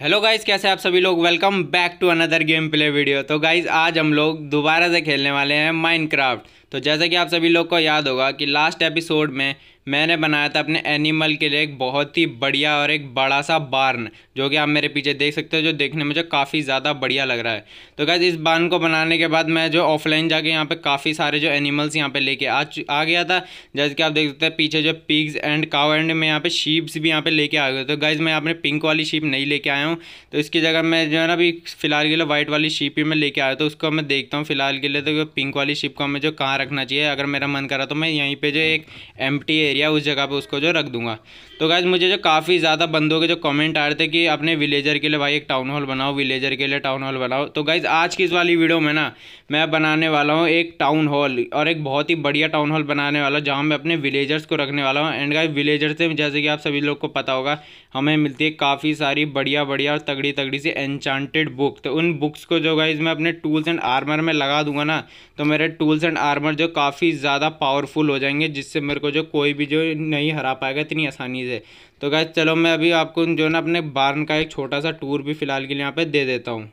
Hello guys कैसे आप सभी लोग welcome back to another game play video तो गाइज आज हम लोग दोबारा से खेलने वाले हैं माइनक्राफ्ट तो जैसा कि आप सभी लोग को याद होगा कि लास्ट एपिसोड में मैंने बनाया था अपने एनिमल के लिए एक बहुत ही बढ़िया और एक बड़ा सा बार्न जो कि आप मेरे पीछे देख सकते हो जो देखने में जो काफ़ी ज़्यादा बढ़िया लग रहा है तो क्या इस बार्न को बनाने के बाद मैं जो ऑफलाइन जाके यहाँ पे काफ़ी सारे जो एनिमल्स यहाँ पे लेके आ आ गया था जैसे कि आप देख सकते हैं पीछे जो पिग्स एंड काव एंड में यहाँ पर शीप्स भी यहाँ पे लेके आ गए तो गैज़ मैं अपने पिंक वाली शीप नहीं लेके आया हूँ तो इसकी जगह मैं जो है ना अभी फिलहाल के लिए व्हाइट वाली शीप ही मैं लेके आया तो उसको मैं देखता हूँ फिलहाल के लिए तो पिंक वाली शीप को हमें जो कहाँ रखना चाहिए अगर मेरा मन करा तो मैं यहीं पर जो एक एम एरिया उस जगह पे उसको जो रख दूंगा तो गाइज मुझे जो काफ़ी ज़्यादा बंदों के जो कमेंट आ रहे थे कि अपने विलेजर के लिए भाई एक टाउन हॉल बनाओ विलेजर के लिए टाउन हॉल बनाओ तो गाइज आज की इस वाली वीडियो में ना मैं बनाने वाला हूँ एक टाउन हॉल और एक बहुत ही बढ़िया टाउन हॉल बनाने वाला हूँ जहाँ मैं अपने विलेजर्स को रखने वाला हूँ एंड गाइज विलेजर से जैसे कि आप सभी लोग को पता होगा हमें मिलती है काफ़ी सारी बढ़िया बढ़िया और तगड़ी तगड़ी सी एनचांटेड बुक तो उन बुक्स को जो गाइज मैं अपने टूल्स एंड आर्मर में लगा दूंगा ना तो मेरे टूल्स एंड आर्मर जो काफ़ी ज़्यादा पावरफुल हो जाएंगे जिससे मेरे को जो कोई भी जो नहीं हरा पाएगा इतनी आसानी से तो गैस चलो मैं अभी आपको जो है ना अपने बार्न का एक छोटा सा टूर भी फ़िलहाल के लिए यहाँ पे दे देता हूँ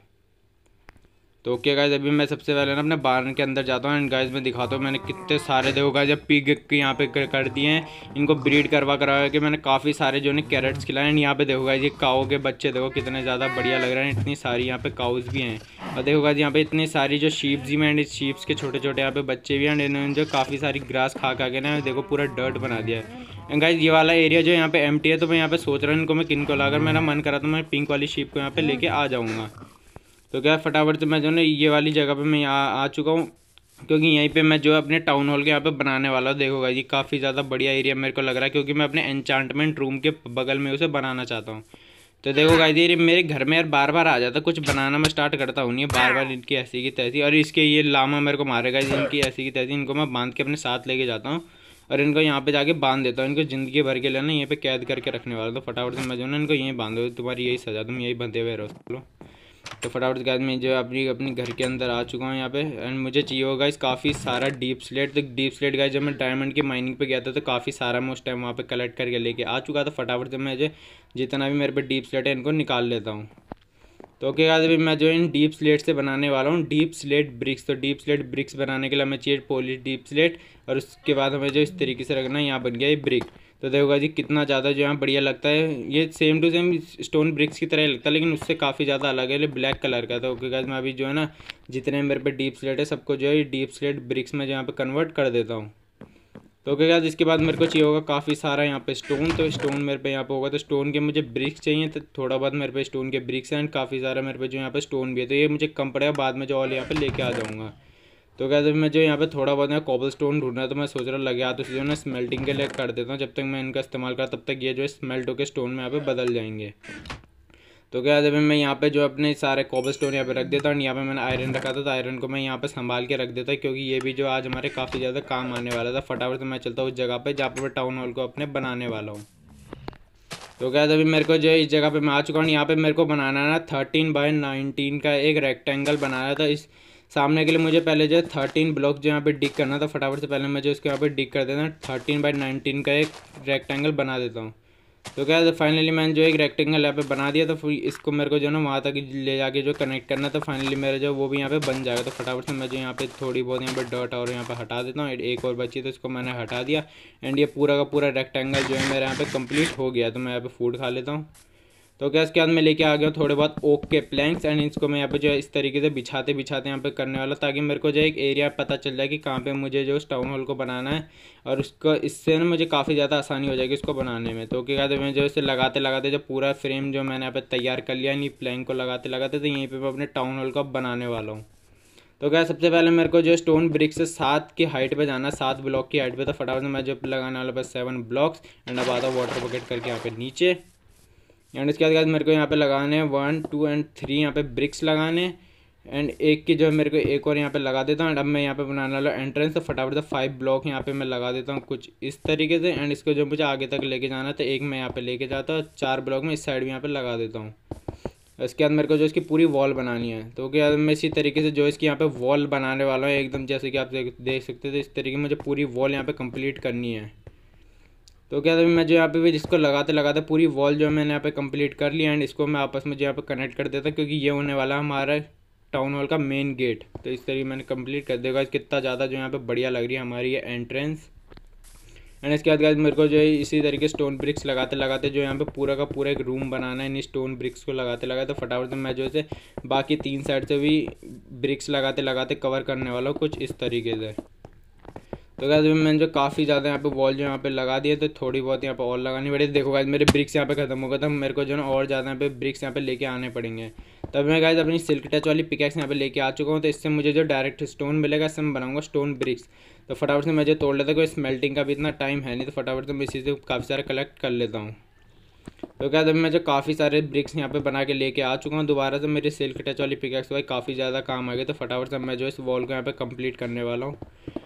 तो ओके गाइज अभी मैं सबसे पहले ना अपने बारन के अंदर जाता हूँ एंड गाइज मैं दिखाता हूँ मैंने कितने सारे देखो गाइज अब पिग के यहाँ पे कर दिए हैं इनको ब्रीड करवा करा के मैंने काफ़ी सारे जो है कैरेट्स खिलाए एंड यहाँ पे देखो गाइज ये काओ के बच्चे देखो कितने ज़्यादा बढ़िया लग रहे हैं इतनी सारी यहाँ पे काउज भी हैं और देखो गाइज यहाँ पे इतनी सारी जो शीप्स भी एंड इस शीप्स के छोटे छोटे यहाँ पे बच्चे भी एंड इन्होंने जो काफ़ी सारी ग्रास खा खा के ना देखो पूरा डर्ट बना दिया है एंड गाइज ये वाला एरिया जो यहाँ पे एम है तो मैं यहाँ पे सोच रहा हूँ इनको मैं किन को लाकर मेरा मन करा तो मैं पिंक वाली शीप को यहाँ पे लेके आ जाऊँगा तो क्या फटाफट से मैं जो ना ये वाली जगह पे मैं यहाँ आ चुका हूँ क्योंकि यहीं पे मैं जो अपने टाउन हॉल के यहाँ पे बनाने वाला हूँ देखोगा जी काफ़ी ज़्यादा बढ़िया एरिया मेरे को लग रहा है क्योंकि मैं अपने एन्चांटमेंट रूम के बगल में उसे बनाना चाहता हूँ तो देखो गाई ये मेरे घर में यार बार बार आ जाता कुछ बनाना मैं स्टार्ट करता हूँ नहीं बार बार इनकी ऐसी की तैसी और इसके ये लामा मेरे को मारेगा इनकी ऐसी की तैसी इनको मैं बांध के अपने साथ लेके जाता हूँ और इनको यहाँ पे जाके बांध देता हूँ इनको ज़िंदगी भर के लिए ना यहाँ पे कैद करके रखने वाला तो फटाफट से मैं जो ना इनको यहीं बांधो तुम्हारी यही सजा तुम यही बंधे हुए रहो तो फटाफट गाइस मैं जो अपनी अपने घर के अंदर आ चुका हूँ यहाँ पे एंड मुझे चाहिए होगा इस काफ़ी सारा डीप स्लेट तो डीप स्लेट गाइस जब मैं डायमंड की माइनिंग पे गया था तो काफ़ी सारा मैं उस टाइम वहाँ पे कलेक्ट करके लेके आ चुका था फटाफट जब मैं जो जितना भी मेरे पे डीप स्लेट है इनको निकाल लेता हूँ तो ओके गाइस अभी मैं जो इन डीप स्लेट से बनाने वाला हूँ डीप स्लेट ब्रिक्स तो डीप स्लेट ब्रिक्स बनाने के लिए हमें चाहिए पोलिश डीप स्लेट और उसके बाद हमें जो इस तरीके से रखना है यहाँ बन गया ये ब्रिक तो देखोगा जी कितना ज़्यादा जो है बढ़िया लगता है ये same to same stone bricks की तरह लगता है लेकिन उससे काफ़ी ज़्यादा अलग है ब्लैक कलर का था ओके गाइज मैं अभी जो है ना जितने मेरे पे डीप स्लेट है सबको जो है डीप स्लेट ब्रिक्स में जो यहाँ पर कन्वर्ट कर देता हूँ तो ओके गाइज इसके बाद मेरे को चाहिए होगा काफ़ी सारा यहाँ पे स्टोन तो स्टोन मेरे पे यहाँ पे होगा तो स्टोन के मुझे ब्रिक्स चाहिए तो थोड़ा बहुत मेरे पे स्टोन के ब्रिक्स हैं एंड काफ़ी सारा मेरे पे जो यहाँ पे स्टोन भी है तो ये मुझे कम पड़ेगा बाद में जो ऑल यहाँ पे लेके आ जाऊँगा तो कहते मैं जो यहाँ पे थोड़ा बहुत ना कॉबल स्टोन ढूंढ रहा तो मैं सोच रहा लगे तो जो ना स्मेल्टिंग के लिए कर देता हूँ जब तक मैं इनका इस्तेमाल करा तब तक ये जो है स्मेल्ट होकर स्टोन में यहाँ पे बदल जाएंगे तो क्या जब मैं यहाँ पे जो अपने सारे कॉबल स्टोन यहाँ पे रख देता हूँ यहाँ पे मैंने आयरन रखा था तो आयरन को मैं यहाँ पे संभाल के रख देता क्योंकि ये भी जो आज हमारे काफ़ी ज़्यादा काम आने वाला था फटाफट से मैं चलता हूँ उस जगह पर जहाँ पर मैं टाउन हॉल को अपने बनाने वाला हूँ तो क्या अभी मेरे को जो इस जगह पर मैं आ चुका हूँ यहाँ पर मेरे को बनाना ना थर्टीन बाय नाइनटीन का एक रेक्टेंगल बनाया था इस सामने के लिए मुझे पहले जो है थर्टीन ब्लॉक जो यहाँ पे डिक करना था फटाफट से पहले मैं जो इसके यहाँ पे डिक कर देता हूँ थर्टीन बाई नाइनटीन का एक रेक्टेंगल बना देता हूँ तो क्या फाइनली मैंने जो एक रेक्टेंगल यहाँ पे बना दिया तो फिर इसको मेरे को जो ना वहाँ तक ले जाके जो कनेक्ट करना था फाइनली तो मेरा जो वो भी यहाँ पे बन जाएगा तो फटाफट से मैं जो यहाँ पे थोड़ी बहुत यहाँ पे डॉट और यहाँ पे हटा देता हूँ एक और बची तो इसको मैंने हटा दिया एंड ये पूरा का पूरा रेक्टेंगल जो है मेरे यहाँ पे कंप्लीट हो गया तो मैं यहाँ पे फूड खा लेता हूँ तो क्या इसके बाद मैं लेके आ गया थोड़े बहुत ओक के प्लैंक्स एंड इसको मैं यहाँ पे जो है इस तरीके से बिछाते बिछाते यहाँ पे करने वाला ताकि मेरे को जो एक एरिया पता चल जाए कि कहाँ पे मुझे जो उस टाउन हॉल को बनाना है और उसको इससे ना मुझे काफ़ी ज़्यादा आसानी हो जाएगी उसको बनाने में तो क्या कहते हैं मैं जो इसे लगाते लगाते जो पूरा फ्रेम जो मैंने यहाँ पर तैयार कर लिया नहीं प्लैंक को लगाते लगाते तो यहीं पर मैं अपने टाउन हॉल को बनाने वाला हूँ तो क्या सबसे पहले मेरे को जो स्टोन ब्रिक से सात की हाइट पे जाना सात ब्लॉक की हाइट पे तो फटाफट मैं जो लगाने वाला बस सेवन ब्लॉक्स एंड अब आता वाटर बकेट करके यहाँ पे नीचे एंड इसके बाद मेरे को यहाँ पे लगाने हैं वन टू एंड थ्री यहाँ पे ब्रिक्स लगाने एंड एक की जो है मेरे को एक और यहाँ पे लगा देता हूँ एंड अब मैं यहाँ पे बनाने वाला एंट्रेंस तो फटाफट से फाइव ब्लॉक यहाँ पे मैं लगा देता हूँ कुछ इस तरीके से एंड इसको जो मुझे आगे तक लेके जाना था एक मैं यहाँ पे लेके जाता हूँ चार ब्लॉक में इस साइड भी यहाँ पर लगा देता हूँ इसके बाद मेरे को जो इसकी पूरी वॉल बनानी है तो क्या मैं इसी तरीके से जो इसकी यहाँ पे वॉल बनाने वाला हूँ एकदम जैसे कि आप देख सकते थे इस तरीके मुझे पूरी वॉल यहाँ पे कंप्लीट करनी है तो क्या था मैं जो यहाँ पे भी जिसको लगाते लगाते पूरी वॉल जो है मैंने यहाँ पे कंप्लीट कर ली एंड इसको मैं आपस में जो यहाँ पे कनेक्ट कर देता क्योंकि ये होने वाला हमारा टाउन हॉल का मेन गेट तो इस तरीके मैंने कंप्लीट कर देगा कितना ज़्यादा जो यहाँ पे बढ़िया लग रही है हमारी ये एंट्रेंस एंड इसके बाद मेरे को जो है इसी तरीके स्टोन ब्रिक्स लगाते लगाते जो यहाँ पे पूरा का पूरा एक रूम बनाना है इन स्टोन ब्रिक्स को लगाते लगाते फटाफट मैं जो है बाकी तीन साइड से भी ब्रिक्स लगाते लगाते कवर करने वाला हूँ कुछ इस तरीके से तो गैस मैंने जो काफ़ी ज़्यादा यहाँ पे वॉल जो यहाँ पे लगा दिए तो थोड़ी बहुत यहाँ पे और लगानी पड़ी देखो गैस मेरे ब्रिक्स यहाँ पे ख़त्म हो गए तो मेरे को जो है और ज़्यादा यहाँ पे ब्रिक्स यहाँ पे लेके आने पड़ेंगे तब मैं गैस अपनी सिल्क टच वाली पिकैक्स यहाँ पे लेके आ चुका हूँ तो इससे मुझे जो डायरेक्ट स्टोन मिलेगा इससे मैं बनाऊँगा स्टोन ब्रिक्स तो फटाफट से मैं जो तोड़ लेता हूँ स्मेल्टिंग का भी इतना टाइम है नहीं तो फटाफट से मैं इसी से काफ़ी सारा कलेक्ट कर लेता हूँ तो क्या अभी मैं जो काफ़ी सारे ब्रिक्स यहाँ पे बना के लेके आ चुका हूँ दोबारा से मेरी सिल्क टच वाली पिकैक्स भाई काफ़ी ज़्यादा काम आ गया तो फटाफट से मैं जो इस वॉल को यहाँ पे कंप्लीट करने वाला हूँ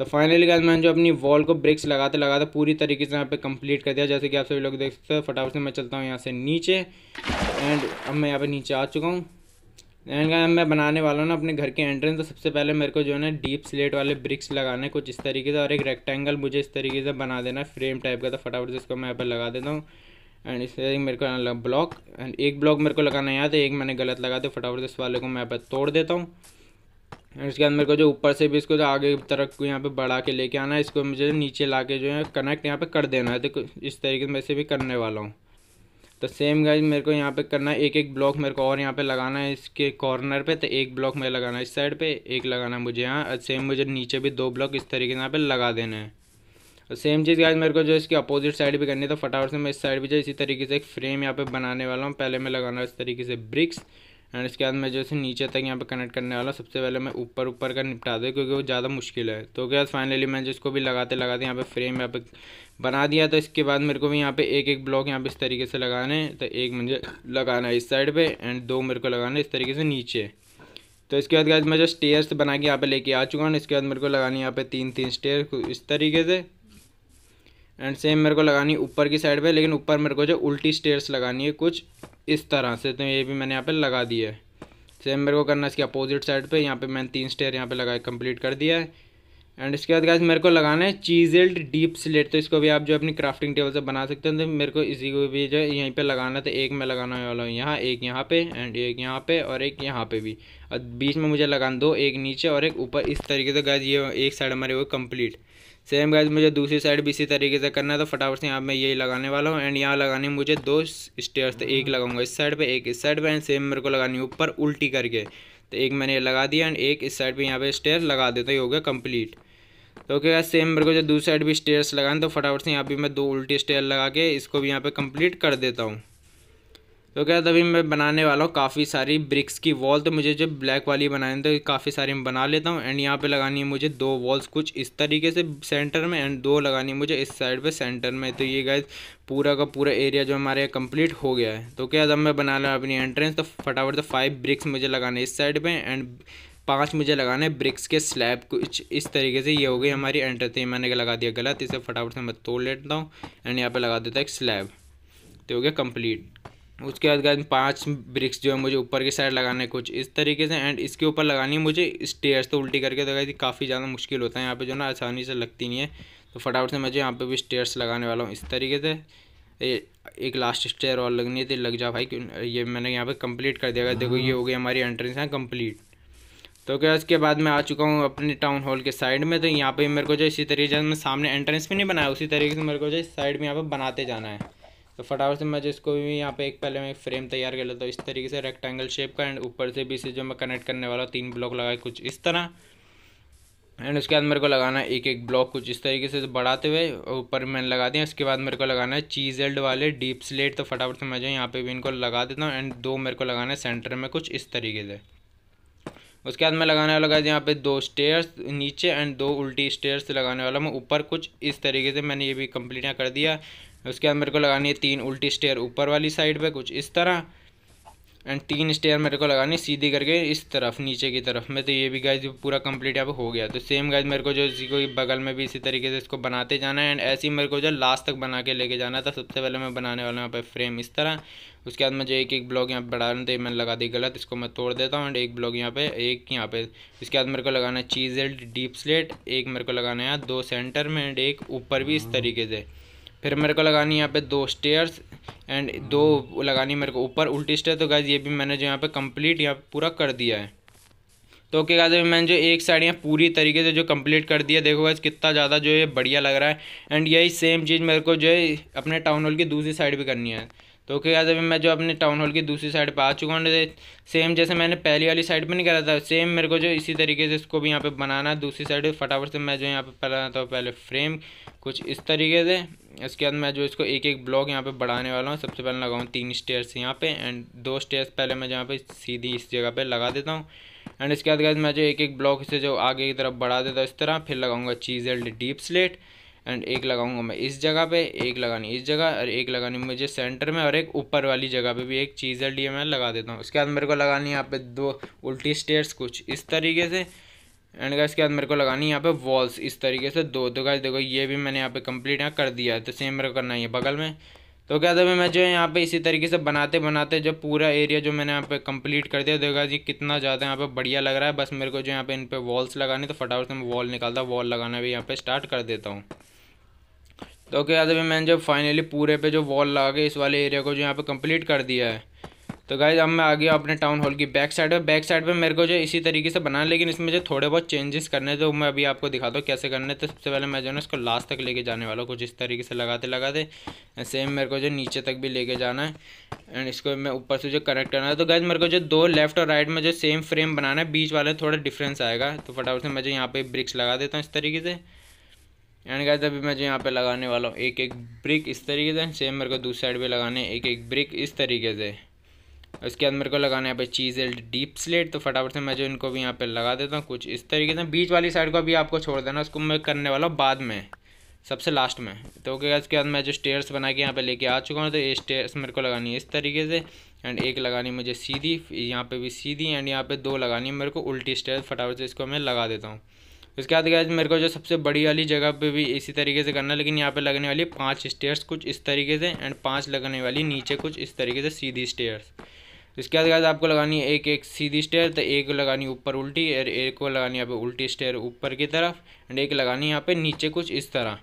तो फाइनली गाइस मैंने जो अपनी वॉल को ब्रिक्स लगाते लगाते पूरी तरीके से यहाँ पे कंप्लीट कर दिया जैसे कि आप सभी लोग देख सकते हो फटाफट से मैं चलता हूँ यहाँ से नीचे एंड अब मैं यहाँ पे नीचे आ चुका हूँ एंड गाइस मैं बनाने वाला हूँ ना अपने घर के एंट्रेंस तो सबसे पहले मेरे को जो है ना डीप स्लेट वाले ब्रिक्स लगाने कुछ इस तरीके से और एक रेक्टेंगल मुझे इस तरीके से बना देना फ्रेम टाइप का तो फटाफट से इसको मैं यहाँ पर लगा देता हूँ एंड इस मेरे को लगा ब्लॉक एंड एक ब्लॉक मेरे को लगाना याद है एक मैंने गलत लगा दिया फटाफट से इस वाले को मैं यहाँ पर तोड़ देता हूँ इसके बाद मेरे को जो ऊपर से भी इसको जो आगे तरफ को यहाँ पे बढ़ा के लेके आना है इसको मुझे नीचे ला के जो है कनेक्ट यहाँ पे कर देना है तो इस तरीके से मैं से भी करने वाला हूँ तो सेम गाइज मेरे को यहाँ पे करना है एक एक ब्लॉक मेरे को और यहाँ पे लगाना है इसके कॉर्नर पे तो एक ब्लॉक मेरे लगाना है इस साइड पर एक लगाना है मुझे यहाँ सेम मुझे नीचे भी दो ब्लॉक इस तरीके से यहाँ पर लगा देना है और सेम चीज़ गाइज मेरे को जो इसकी अपोजिट साइड भी करनी है तो फटाफट से मैं इस साइड भी जो इसी तरीके से एक फ्रेम यहाँ पे बनाने वाला हूँ पहले मैं लगाना इस तरीके से ब्रिक्स एंड इसके बाद मैं जैसे नीचे तक यहाँ पे कनेक्ट करने वाला सबसे पहले मैं ऊपर ऊपर का निपटा दूँ क्योंकि वो ज़्यादा मुश्किल है तो क्या फाइनली मैं जिसको भी लगाते लगाते यहाँ पे फ्रेम यहाँ पे बना दिया तो इसके बाद मेरे को भी यहाँ पे एक एक ब्लॉक यहाँ पे इस तरीके से लगाने तो एक मुझे लगाना है इस साइड पर एंड दो मेरे को लगाना इस तरीके से नीचे तो इसके बाद क्या मैं जो स्टेयर्स बना के यहाँ पे लेके आ चुका हूँ इसके बाद मेरे को लगानी यहाँ पर तीन तीन स्टेयर इस तरीके से एंड सेम मेरे को लगानी ऊपर की साइड पे लेकिन ऊपर मेरे को जो उल्टी स्टेयर्स लगानी है कुछ इस तरह से तो ये भी मैंने यहाँ पे लगा दिया है सेम मेरे को करना है इसके अपोजिट साइड पे यहाँ पे मैंने तीन स्टेयर यहाँ पे लगा कंप्लीट कर दिया है एंड इसके बाद गाइस मेरे को लगाना है चीजेल्ड डीप स्लेट तो इसको भी आप जो अपनी क्राफ्टिंग टेबल से बना सकते हैं तो मेरे को इसी को भी जो है यहीं पे लगाना है तो एक मैं लगाना वाला हूँ यहाँ एक यहाँ पे एंड एक यहाँ पे और एक यहाँ पे भी और बीच में मुझे लगाना दो एक नीचे और एक ऊपर इस तरीके से गाय ये एक साइड हमारे वो कम्प्लीट सेम गाइज मुझे दूसरी साइड भी इसी तरीके से करना है तो फटाफट से यहाँ मैं यही लगाने वाला हूँ एंड यहाँ लगाने मुझे दो स्टेयर्स थे तो एक लगाऊंगा इस साइड पे एक इस साइड पे एंड सेम मेरे को लगानी ऊपर उल्टी करके तो एक मैंने लगा दिया एंड एक इस साइड पे यहाँ पे स्टेयर लगा देता ही हो गया कम्प्लीट तो ओके गाइज सेम मेरे को जो दूसरी साइड भी स्टेयर्स लगाने तो फटाफट से यहाँ भी मैं दो उल्टी स्टेयर लगा के इसको भी यहाँ पर कम्प्लीट कर देता हूँ तो क्या अभी मैं बनाने वाला हूँ काफ़ी सारी ब्रिक्स की वॉल तो मुझे जो ब्लैक वाली बनाए तो काफ़ी सारी मैं बना लेता हूँ एंड यहाँ पे लगानी है मुझे दो वॉल्स कुछ इस तरीके से सेंटर में एंड दो लगानी है मुझे इस साइड पे सेंटर में तो ये गाइज पूरा का पूरा एरिया जो हमारे यहाँ कंप्लीट हो गया है तो क्या अब मैं बना लूँ अपनी एंट्रेंस तो फटाफट से फाइव ब्रिक्स मुझे लगाने इस साइड पर एंड पाँच मुझे लगाने ब्रिक्स के स्लैब कुछ इस तरीके से ये हो गई हमारी एंट्रेंस थी मैंने लगा दिया गलत इसे फटाफट से मैं तोड़ लेता हूँ एंड यहाँ पर लगा देता हूँ एक स्लैब तो हो गया कम्प्लीट उसके बाद गाइज पांच ब्रिक्स जो है मुझे ऊपर की साइड लगाने कुछ इस तरीके से एंड इसके ऊपर लगानी है मुझे स्टेयर्स तो उल्टी करके तो गाइज काफ़ी ज़्यादा मुश्किल होता है यहाँ पे जो ना आसानी से लगती नहीं है तो फटाफट से मैं जो यहाँ पे भी स्टेयर्स लगाने वाला हूँ इस तरीके से एक लास्ट स्टेयर और लगनी थी लग जा भाई ये मैंने यहाँ पर कंप्लीट कर दिया देखो ये हो गई हमारी एंट्रेंस है कम्प्लीट तो क्या उसके बाद मैं आ चुका हूँ अपने टाउन हॉल के साइड में तो यहाँ पे मेरे को जो इसी तरीके से मैं सामने एंट्रेंस भी नहीं बनाया उसी तरीके से मेरे को जो साइड में यहाँ पे बनाते जाना है तो फटाफट से मैं जिसको भी यहाँ पे एक पहले मैं फ्रेम तैयार कर लेता हूँ इस तरीके से रेक्टेंगल शेप का एंड ऊपर से भी इसे जो मैं कनेक्ट करने वाला हूँ तीन ब्लॉक लगाए कुछ इस तरह एंड उसके बाद मेरे को लगाना है एक एक ब्लॉक कुछ इस तरीके से बढ़ाते हुए ऊपर मैंने लगा दिया उसके बाद मेरे को लगाना है चीजेल्ड वाले डीप स्लेट तो फटाफट से मैं जो यहाँ पे भी इनको लगा देता हूँ एंड दो मेरे को लगाना है सेंटर में कुछ इस तरीके से उसके बाद मैं लगाने वाला गाइज यहाँ पे दो स्टेयर्स नीचे एंड दो उल्टी स्टेयर्स लगाने वाला हूँ ऊपर कुछ इस तरीके से मैंने ये भी कम्प्लीट यहाँ कर दिया उसके बाद मेरे को लगानी है तीन उल्टी स्टेयर ऊपर वाली साइड पे कुछ इस तरह एंड तीन स्टेयर मेरे को लगानी सीधी करके इस तरफ नीचे की तरफ में तो ये भी गाइज पूरा कंप्लीट यहाँ पे हो गया तो सेम गाइज मेरे को जो इसी को बगल में भी इसी तरीके से इसको बनाते जाना है एंड ऐसे ही मेरे को जो लास्ट तक बना के लेके जाना था सबसे पहले मैं बनाने वाला हूँ यहाँ पे फ्रेम इस तरह उसके बाद मुझे एक एक ब्लॉक यहाँ पर बढ़ाने दे मैंने लगा दी गलत इसको मैं तोड़ देता हूँ एंड एक ब्लॉक यहाँ पे एक यहाँ पे इसके बाद मेरे को लगाना है चीज एल्ट डीप स्लेट एक मेरे को लगाना है यहाँ दो सेंटर में एंड एक ऊपर भी इस हाँ। तरीके से फिर मेरे को लगानी यहाँ पे दो स्टेयर्स एंड हाँ। दो लगानी मेरे को ऊपर उल्टी स्टेयर तो गाइज ये भी मैंने जो यहाँ पे कंप्लीट यहाँ पूरा कर दिया है तो ओके गाइज अभी मैंने जो एक साइड यहाँ पूरी तरीके से जो कंप्लीट कर दिया देखो गाइज कितना ज़्यादा जो है बढ़िया लग रहा है एंड यही सेम चीज़ मेरे को जो है अपने टाउन हॉल की दूसरी साइड भी करनी है तो ओके यार अभी मैं जो अपने टाउन हॉल की दूसरी साइड पर आ चुका हूँ सेम जैसे मैंने पहली वाली साइड पर नहीं करा था सेम मेरे को जो इसी तरीके से इसको भी यहाँ पे बनाना है दूसरी साइड फटाफट से मैं जो यहाँ पे बनाता हूँ पहले फ्रेम कुछ इस तरीके से इसके बाद मैं जो इसको एक एक ब्लॉक यहाँ पे बढ़ाने वाला हूँ सबसे पहले लगाऊँ तीन स्टेयर्स यहाँ पे एंड दो स्टेयर्स पहले मैं यहाँ पे सीधी इस जगह पे लगा देता हूँ एंड इसके बाद मैं जो एक एक ब्लॉक से जो आगे की तरफ बढ़ा देता हूँ इस तरह फिर लगाऊंगा चीज एल्ड डीप स्लेट एंड एक लगाऊंगा मैं इस जगह पे एक लगानी इस जगह और एक लगानी मुझे सेंटर में और एक ऊपर वाली जगह पे भी एक चीज़ है डी मैं लगा देता हूँ उसके बाद मेरे को लगानी यहाँ पे दो उल्टी स्टेयर्स कुछ इस तरीके से एंड गाइस के बाद मेरे को लगानी यहाँ पे वॉल्स इस तरीके से दो तो गाइस देखो ये भी मैंने यहाँ पे कंप्लीट यहाँ कर दिया है तो सेम मेरे को करना ही है बगल में तो क्या था मैं जो यहाँ पे इसी तरीके से बनाते बनाते जो पूरा एरिया जो मैंने यहाँ पे कंप्लीट कर दिया देखा जी कितना ज़्यादा यहाँ पे बढ़िया लग रहा है बस मेरे को जो यहाँ पे इन पे वॉल्स लगानी तो फटाफट से मैं वॉल निकालता वॉल लगाना भी यहाँ पे स्टार्ट कर देता हूँ तो ओके याद अभी मैंने जब फाइनली पूरे पे जो वॉल लगा के इस वाले एरिया को जो यहाँ पे कंप्लीट कर दिया है तो गाइज अब मैं आ गया अपने टाउन हॉल की बैक साइड पे बैक साइड पे मेरे को जो इसी तरीके से बनाना लेकिन इसमें जो थोड़े बहुत चेंजेस करने तो मैं अभी आपको दिखाता हूँ कैसे करने तो सबसे पहले मैं जो ना इसको लास्ट तक लेके जाने वाला हूँ कुछ इस तरीके से लगाते लगाते सेम मेरे को जो नीचे तक भी लेके जाना है एंड इसको मैं ऊपर से जो कनेक्ट करना है तो गाइज मेरे को जो दो लेफ्ट और राइट में जो सेम फ्रेम बनाना है बीच वाले थोड़ा डिफरेंस आएगा तो फटाफट से मैं जो यहाँ पर ब्रिक्स लगा देता हूँ इस तरीके से एंड गाइस अभी मैं जो यहाँ पे लगाने वाला हूँ एक एक ब्रिक इस तरीके से सेम मेरे को दूसरी साइड पे लगाने एक एक ब्रिक इस तरीके से उसके बाद मेरे को लगाने यहाँ पे चीज़ डीप स्लेट तो फटाफट से मैं जो इनको भी यहाँ पे लगा देता हूँ कुछ इस तरीके से बीच वाली साइड को अभी आपको छोड़ देना उसको मैं करने वाला हूँ बाद में सबसे लास्ट में तो ओके उसके बाद मैं जो स्टेयर्स बना के यहाँ पे लेके आ चुका हूँ तो ये स्टेयर्स मेरे को लगानी है इस तरीके से एंड एक लगानी मुझे सीधी यहाँ पे भी सीधी एंड यहाँ पे दो लगानी है मेरे को उल्टी स्टेयर फटाफट से इसको मैं लगा देता हूँ उसके बाद गैस मेरे को जो सबसे बड़ी वाली जगह पे भी इसी तरीके से करना लेकिन यहाँ पे लगने वाली पांच स्टेयर्स कुछ इस तरीके से एंड पांच लगने वाली नीचे कुछ इस तरीके से सीधी स्टेयर्स इसके बाद गैस आपको लगानी है एक एक सीधी स्टेयर तो एक लगानी ऊपर उल्टी और एक को लगानी यहाँ पे उल्टी स्टेयर ऊपर की तरफ एंड एक लगानी यहाँ पे नीचे कुछ इस तरह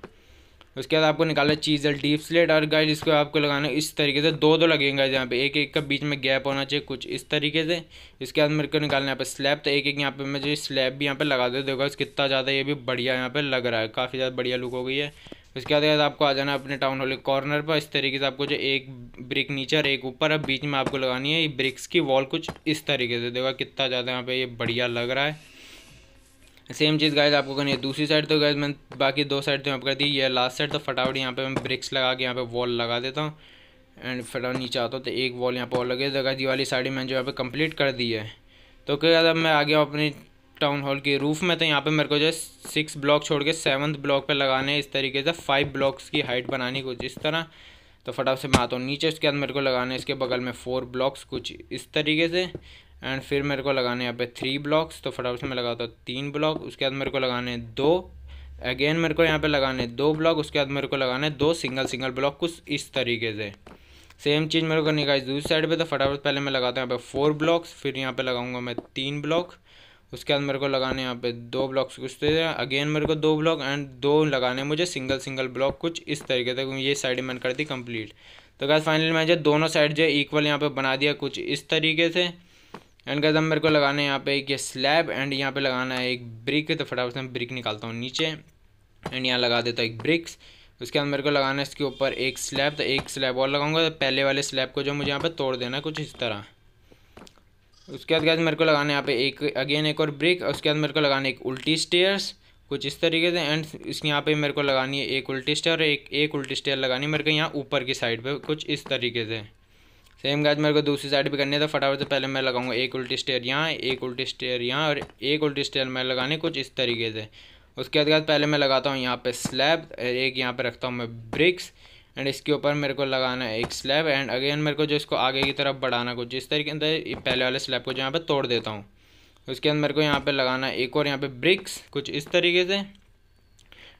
उसके बाद आपको निकालना चीज़ल डीप स्लेट और गाइज इसको आपको लगाना इस तरीके से दो दो लगेंगे यहाँ पे एक एक का बीच में गैप होना चाहिए कुछ इस तरीके से इसके बाद मेरे को निकालना यहाँ पे स्लैब तो एक एक यहाँ पे मैं जो स्लैब भी यहाँ पे लगा दे देखो कितना ज़्यादा ये भी बढ़िया यहाँ पे लग रहा है काफ़ी ज़्यादा बढ़िया लुक हो गई है उसके बाद आपको आ जाना अपने टाउन हॉल के कॉर्नर पर इस तरीके से आपको जो एक ब्रिक नीचे और एक ऊपर अब बीच में आपको लगानी है ये ब्रिक्स की वॉल कुछ इस तरीके से देखो कितना ज़्यादा यहाँ पे ये बढ़िया लग रहा है सेम चीज़ गाइज आपको करनी है दूसरी साइड तो गाइज मैंने बाकी दो साइड तो यहाँ पर कर दी ये लास्ट साइड तो फटाफट यहाँ पे मैं ब्रिक्स लगा के यहाँ पे वॉल लगा देता हूँ एंड फटाफट नीचे आता हूँ तो एक वॉल यहाँ पर और लगे तो गाइज ये वाली साइड मैंने जो यहाँ पे कंप्लीट कर दी है तो क्या अब मैं आ गया अपनी टाउन हॉल के रूफ में तो यहाँ पर मेरे को जो है सिक्स ब्लॉक छोड़ के सेवन्थ ब्लॉक पर लगाने इस तरीके से फाइव ब्लॉक्स की हाइट बनानी कुछ इस तरह तो फटाफट से मैं आता हूँ नीचे उसके बाद मेरे को लगाना है इसके बगल में फोर ब्लॉक्स कुछ इस तरीके से एंड फिर मेरे को लगाने यहाँ पे थ्री ब्लॉक्स तो फटाफट से मैं लगाता हूँ तीन ब्लॉक उसके बाद मेरे को लगाने दो अगेन मेरे को यहाँ पे लगाने दो ब्लॉक उसके बाद मेरे को लगाने दो सिंगल सिंगल ब्लॉक कुछ इस तरीके से सेम चीज़ मेरे को निकाली दूसरी साइड पे तो फटाफट पहले मैं लगाता हूँ यहाँ पे फोर ब्लॉक्स फिर यहाँ पे लगाऊंगा मैं तीन ब्लॉक उसके बाद मेरे को लगाने यहाँ पे दो ब्लॉक्स कुछ तो अगेन मेरे को दो ब्लॉक एंड दो लगाने मुझे सिंगल सिंगल ब्लॉक कुछ इस तरीके से ये साइड मैंने कर दी कंप्लीट तो क्या फाइनली मैंने दोनों साइड जो इक्वल यहाँ पर बना दिया कुछ इस तरीके से एंड कदम मेरे को लगाना है यहाँ पे एक स्लैब एंड यहाँ पे लगाना है एक ब्रिक तो फटाफट से मैं ब्रिक निकालता हूँ नीचे एंड यहाँ लगा देता हूँ एक ब्रिक्स उसके बाद मेरे को लगाना है इसके ऊपर एक स्लैब तो एक स्लैब और लगाऊंगा तो पहले वाले स्लैब को जो मुझे यहाँ पर तोड़ देना कुछ इस तरह उसके बाद गैस मेरे को लगाना है यहाँ पे एक अगेन एक और ब्रिक उसके बाद मेरे को लगाना है एक उल्टी स्टेयर्स कुछ इस तरीके से एंड इस यहाँ पे मेरे को लगानी है एक उल्टी स्टेयर और एक एक उल्टी स्टेयर लगानी है मेरे को यहाँ ऊपर की साइड पे कुछ इस तरीके से सेम गाज मेरे को दूसरी साइड भी करनी है तो फटाफट से पहले मैं लगाऊंगा एक उल्टी स्टेयर यहाँ एक उल्टी स्टेयर यहाँ और एक उल्टी स्टेयर मैं लगाने कुछ इस तरीके से उसके बाद पहले मैं लगाता हूँ यहाँ पे स्लैब एक यहाँ पे रखता हूँ मैं ब्रिक्स एंड इसके ऊपर मेरे को लगाना है एक स्लैब एंड अगेन मेरे को जो इसको आगे की तरफ बढ़ाना कुछ इस तरीके से पहले वाले स्लैब को जो यहाँ पर तोड़ देता हूँ उसके बाद मेरे को यहाँ पर लगाना एक और यहाँ पर ब्रिक्स कुछ इस तरीके से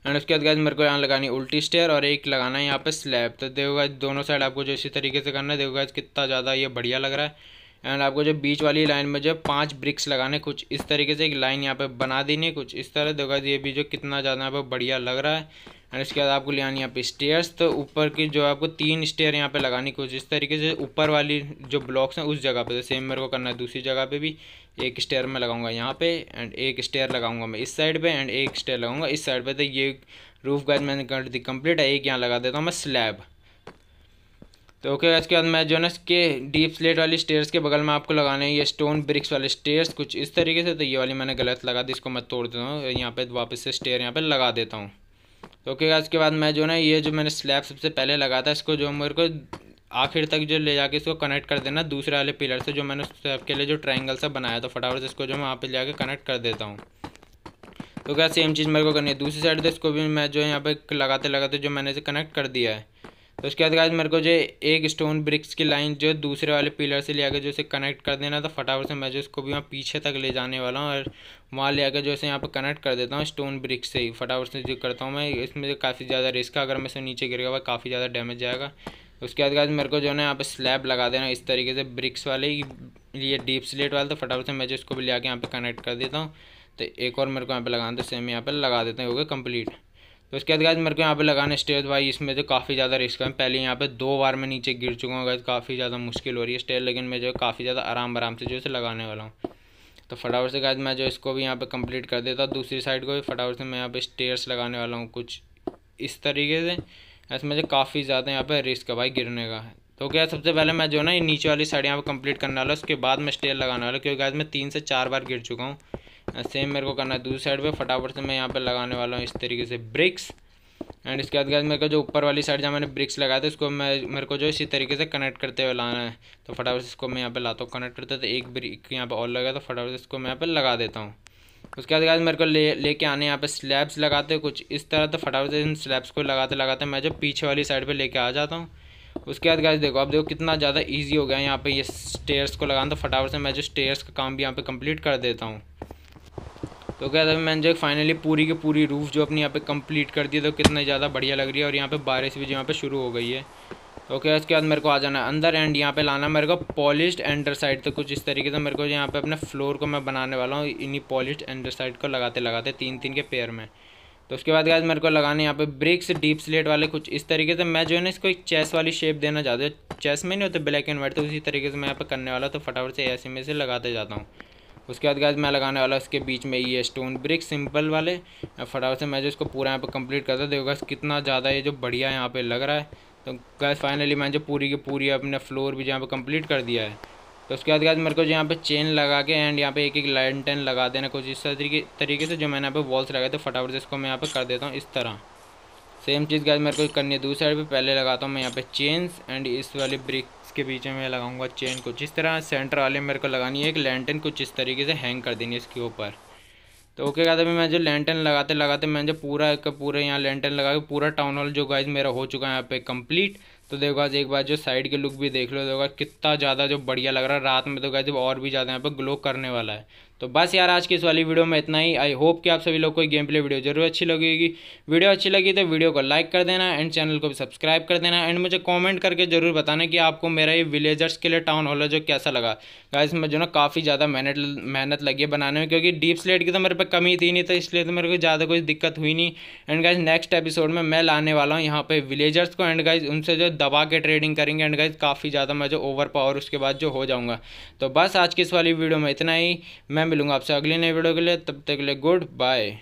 एंड उसके बाद गैस मेरे को यहाँ लगानी उल्टी स्टेयर और एक लगाना है यहाँ पे स्लैब तो देखो गैस दोनों साइड आपको जो इसी तरीके से करना है देखो गैस कितना ज़्यादा ये बढ़िया लग रहा है एंड आपको जो बीच वाली लाइन में जो पांच ब्रिक्स लगाने कुछ इस तरीके से एक लाइन यहाँ पे बना देनी है कुछ इस तरह देखो ये भी जो कितना ज़्यादा यहाँ पर बढ़िया लग रहा है एंड इसके बाद आपको ले आनी यहाँ पे स्टेयर्स तो ऊपर की जो आपको तीन स्टेयर यहाँ पे लगानी कुछ इस तरीके से ऊपर वाली जो ब्लॉक्स हैं उस जगह पे तो सेम मेरे को करना है दूसरी जगह पे भी एक स्टेयर में लगाऊंगा यहाँ पे एंड एक स्टेयर लगाऊंगा मैं इस साइड पे एंड एक स्टेयर लगाऊंगा इस साइड पे तो ये रूफ गैस मैंने कर दी कंप्लीट है एक यहाँ लगा देता हूँ मैं स्लैब तो ओके इसके बाद मैं जो है ना इसके डीप स्लेट वाली स्टेयर्स के बगल में आपको लगाने हैं ये स्टोन ब्रिक्स वाले स्टेयर्स कुछ इस तरीके से तो ये वाली मैंने गलत लगा दी इसको मैं तोड़ देता हूँ यहाँ पर वापस से स्टेयर यहाँ पर लगा देता हूँ तो ओके okay, इसके बाद मैं जो ना ये जो मैंने स्लैब सबसे पहले लगा था इसको जो मेरे को आखिर तक जो ले जाके इसको कनेक्ट कर देना दूसरे वाले पिलर से जो मैंने सबके लिए जो ट्रायंगल सा बनाया था फटाफट से इसको जो मैं वहाँ पर जाके कनेक्ट कर देता हूँ तो क्या सेम चीज़ मेरे को करनी है दूसरी साइड से इसको भी मैं जो यहाँ पे लगाते लगाते जो मैंने इसे कनेक्ट कर दिया है तो उसके बाद क्या मेरे को जो एक स्टोन ब्रिक्स की लाइन जो दूसरे वाले पिलर से ले आकर जो इसे कनेक्ट कर देना था फटाफट से मैं जो इसको भी वहाँ पीछे तक ले जाने वाला हूँ और वहाँ ले आकर जो इसे यहाँ पर कनेक्ट कर देता हूँ स्टोन ब्रिक्स से ही फटाफट से जो करता हूँ मैं इसमें काफ़ी ज़्यादा रिस्क है अगर मैं इसे नीचे गिरेगा काफ़ी ज़्यादा डैमेज जाएगा उसके बाद गाइज मेरे को जो है ना यहाँ पे स्लैब लगा देना इस तरीके से ब्रिक्स वाले ये डीप स्लेट वाले तो फटाफट से मैं जो इसको भी ले आके यहाँ पे कनेक्ट कर देता हूँ तो एक और मेरे को यहाँ पे लगाना था सेम तो यहाँ पे लगा देते हैं हो गया कंप्लीट तो उसके बाद गाइज मेरे को यहाँ पे लगाने स्टेयर भाई इसमें तो काफ़ी ज़्यादा रिस्क है पहले यहाँ पे दो बार मैं नीचे गिर चुका हूँ गाइज काफ़ी ज़्यादा मुश्किल हो रही है स्टेयर लेकिन मैं जो है काफ़ी ज़्यादा आराम आराम से जो है लगाने वाला हूँ तो फटाफट से गाइज मैं जो इसको भी यहाँ पे कम्प्लीट कर देता हूँ दूसरी साइड को भी फटाफट से मैं यहाँ पे स्टेयर्स लगाने वाला हूँ कुछ इस तरीके से ऐसे मुझे काफ़ी ज़्यादा यहाँ पे रिस्क है भाई गिरने का तो क्या सबसे पहले मैं जो ना ये नीचे वाली साइड यहाँ पे कंप्लीट करने वाला उसके बाद मैं स्टेयर लगाने वाला क्योंकि आज मैं तीन से चार बार गिर चुका हूँ सेम मेरे को करना है दूसरी साइड पे फटाफट से मैं यहाँ पे लगाने वाला हूँ इस तरीके से ब्रिक्स एंड इसके बाद मेरे को जो ऊपर वाली साइड जहाँ मैंने ब्रिक्स लगाया था इसको मैं मेरे को जो इसी तरीके से कनेक्ट करते हुए लाना है तो फटाफट इसको मैं यहाँ पे लाता हूँ कनेक्ट करते तो एक ब्रिक यहाँ पे और लगा तो फटाफट इसको मैं यहाँ पे लगा देता हूँ उसके बाद गाइज मेरे को ले लेके आने यहाँ पे स्लैब्स लगाते कुछ इस तरह तो फटाफट से इन स्लैब्स को लगाते लगाते मैं जो पीछे वाली साइड पे लेके आ जाता हूँ उसके बाद गाइज देखो अब देखो कितना ज़्यादा इजी हो गया यहाँ पे ये स्टेयर्स को लगाना तो फटाफट से मैं जो स्टेयर्स का काम भी यहाँ पे कंप्लीट कर देता हूँ तो क्या था मैंने जो फाइनली पूरी की पूरी रूफ़ जो अपनी यहाँ पे कंप्लीट कर दी तो कितना ज़्यादा बढ़िया लग रही है और यहाँ पे बारिश भी जो यहाँ पे शुरू हो गई है ओके इसके बाद मेरे को आ जाना है अंदर एंड यहाँ पे लाना मेरे को पॉलिश एंडर साइड तो कुछ इस तरीके से मेरे को यहाँ पे अपने फ्लोर को मैं बनाने वाला हूँ इन्हीं पॉलिश एंडर साइड को लगाते लगाते तीन तीन के पेयर में तो उसके बाद गैस मेरे को लगाने यहाँ पे ब्रिक्स डीप स्लेट वाले कुछ इस तरीके से मैं जो है ना इसको एक चेस वाली शेप देना चाहते हो चेस में नहीं होते ब्लैक एंड वाइट तो उसी तरीके से मैं यहाँ पर करने वाला तो फटाफट से ऐसे में से लगाते जाता हूँ उसके बाद गैस मैं लगाने वाला उसके बीच में ये स्टोन ब्रिक सिंपल वाले फटाफट से मैं जो इसको पूरा यहाँ पर कंप्लीट करता देखो गैस कितना ज़्यादा ये जो बढ़िया यहाँ पर लग रहा है तो गैस फाइनली मैंने जो पूरी की पूरी अपने फ्लोर भी जहाँ पे कंप्लीट कर दिया है तो उसके बाद गैस मेरे को जो यहाँ पे चेन लगा के एंड यहाँ पे एक एक लाइन टेन लगा देना कुछ इस तरीके तरीके से जो मैंने यहाँ पे वॉल्स लगाए थे फटाफट से इसको मैं यहाँ पे कर देता हूँ इस तरह सेम चीज़ गैस मेरे को करनी है दूसरी साइड पर पहले लगाता हूँ मैं यहाँ पे चेन्स एंड इस वाले ब्रिक्स के बीच में मैं लगाऊंगा चेन कुछ इस तरह सेंटर वाले मेरे को लगानी है एक लैंटन कुछ इस तरीके से हैंग कर देनी है इसके ऊपर तो ओके गाइस अभी मैं जो लेंटन लगाते लगाते मैं जो पूरा एक पूरे यहाँ लेंटन लगा के पूरा टाउन हॉल जो गाइस मेरा हो चुका है यहाँ पे कंप्लीट तो देखो आज एक बार जो साइड के लुक भी देख लो देखो कितना ज़्यादा जो बढ़िया लग रहा है रात में तो गाइस और भी ज़्यादा यहाँ पे ग्लो करने वाला है तो बस यार आज की इस वाली वीडियो में इतना ही आई होप कि आप सभी लोग को गेम प्ले वीडियो जरूर अच्छी लगेगी वीडियो अच्छी लगी तो वीडियो को लाइक कर देना एंड चैनल को भी सब्सक्राइब कर देना एंड मुझे कमेंट करके जरूर बताना कि आपको मेरा ये विलेजर्स के लिए टाउन हॉल है जो कैसा लगा गाइस में जो ना काफ़ी ज़्यादा मेहनत मेहनत लगी है बनाने में क्योंकि डीप स्लेट की तो मेरे पे कमी थी नहीं तो इसलिए तो मेरे को ज़्यादा कोई दिक्कत हुई नहीं एंड गाइज नेक्स्ट एपिसोड में मैं लाने वाला हूँ यहाँ पे विलेजर्स को एंड गाइज उनसे जो दबा के ट्रेडिंग करेंगे एंड गाइज काफ़ी ज़्यादा मैं जो ओवर पावर उसके बाद जो हो जाऊँगा तो बस आज की इस वाली वीडियो में इतना ही मैं मिलूंगा आपसे अगली नई वीडियो के लिए तब तक के लिए गुड बाय